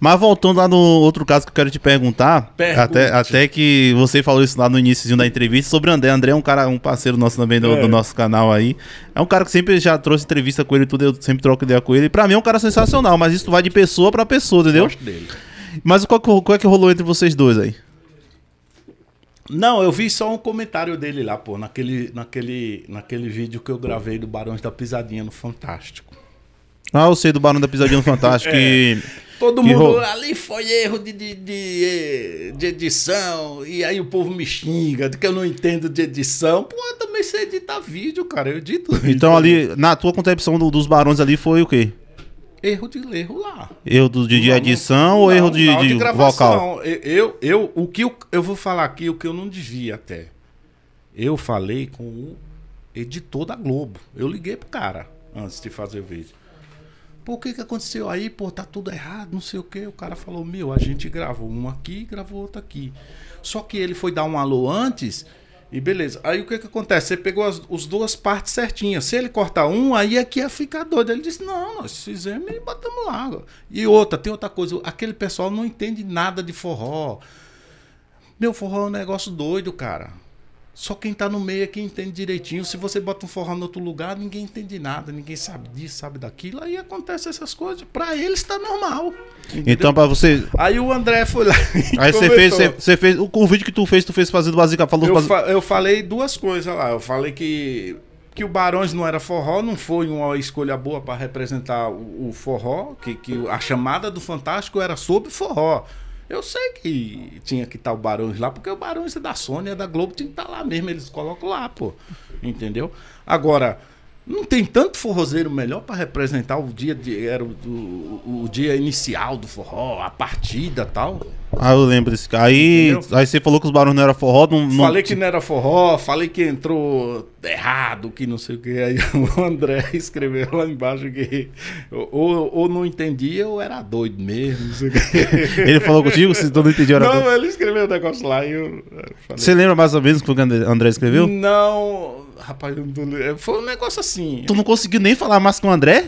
Mas voltando lá no outro caso que eu quero te perguntar, Pergunte. até, até que você falou isso lá no início da entrevista sobre o André. André é um cara, um parceiro nosso também do, é. do, nosso canal aí. É um cara que sempre já trouxe entrevista com ele tudo, eu sempre troco ideia com ele. Pra mim é um cara sensacional, mas isso vai de pessoa pra pessoa, entendeu? gosto dele. Mas qual, qual é que rolou entre vocês dois aí? Não, eu vi só um comentário dele lá, pô, naquele, naquele, naquele vídeo que eu gravei do Barões da Pisadinha no Fantástico. Ah, eu sei do Barão da Pisadinha no Fantástico. é. Todo mundo ali foi erro de, de, de, eh, de, edição, e aí o povo me xinga de que eu não entendo de edição. Pô, eu também sei editar vídeo, cara, eu edito. Vídeo. Então ali, na tua concepção do, dos barões ali foi o quê? Erro de erro lá. Erro do, de, de edição não, ou erro de, não, de, de vocal? Eu, eu, o que eu, eu vou falar aqui, o que eu não devia até. Eu falei com o editor da Globo. Eu liguei pro cara antes de fazer o vídeo. Pô, o que que aconteceu aí? Pô, tá tudo errado, não sei o que. O cara falou, meu, a gente gravou um aqui e gravou outro aqui. Só que ele foi dar um alô antes e beleza. Aí o que que acontece? Você pegou as, as duas partes certinhas. Se ele cortar um, aí aqui é ia ficar doido. Ele disse, não, nós fizemos e botamos lá. E outra, tem outra coisa. Aquele pessoal não entende nada de forró. Meu, forró é um negócio doido, cara. Só quem tá no meio é quem entende direitinho. Se você bota um forró em outro lugar, ninguém entende nada, ninguém sabe disso, sabe daquilo. Aí acontece essas coisas. Pra eles tá normal. Entendeu? Então, pra você. Aí o André foi lá. aí você fez, você, fez. O convite que tu fez, tu fez fazendo básica. Falou eu, fa eu falei duas coisas lá. Eu falei que que o Barões não era forró, não foi uma escolha boa para representar o, o, forró, que, que a chamada do Fantástico era sobre forró. Eu sei que tinha que estar o Barões lá, porque o Barões é da Sônia, é da Globo, tinha que estar lá mesmo. Eles colocam lá, pô. Entendeu? Agora, não tem tanto forrozeiro melhor para representar o dia de, era o, o, o, dia inicial do forró, a partida tal. Ah, eu lembro desse cara. Aí, aí você falou que os barões não era forró. Não, não... Falei que não era forró, falei que entrou errado, que não sei o que. Aí o André escreveu lá embaixo que ou, ou não entendia ou era doido mesmo. ele falou contigo? Você não entendia? Era não, doido. ele escreveu o negócio lá e eu falei. Você lembra mais ou menos o que o André escreveu? Não, rapaz, eu não tô... foi um negócio assim. Tu não conseguiu nem falar mais com o André?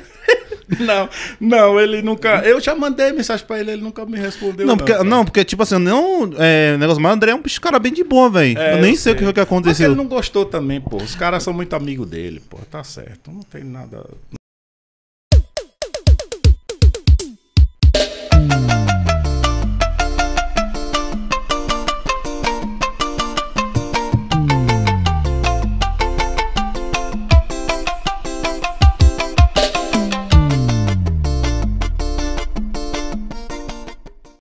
não, não, ele nunca. Eu já mandei mensagem pra ele, ele nunca me respondeu. Não, porque, não, porque tipo assim, não. É, negócio, mas o André é um bicho cara bem de boa, velho. É, eu nem eu sei o que que aconteceu. Mas ele não gostou também, pô. Os caras são muito amigos dele, pô. Tá certo. Não tem nada.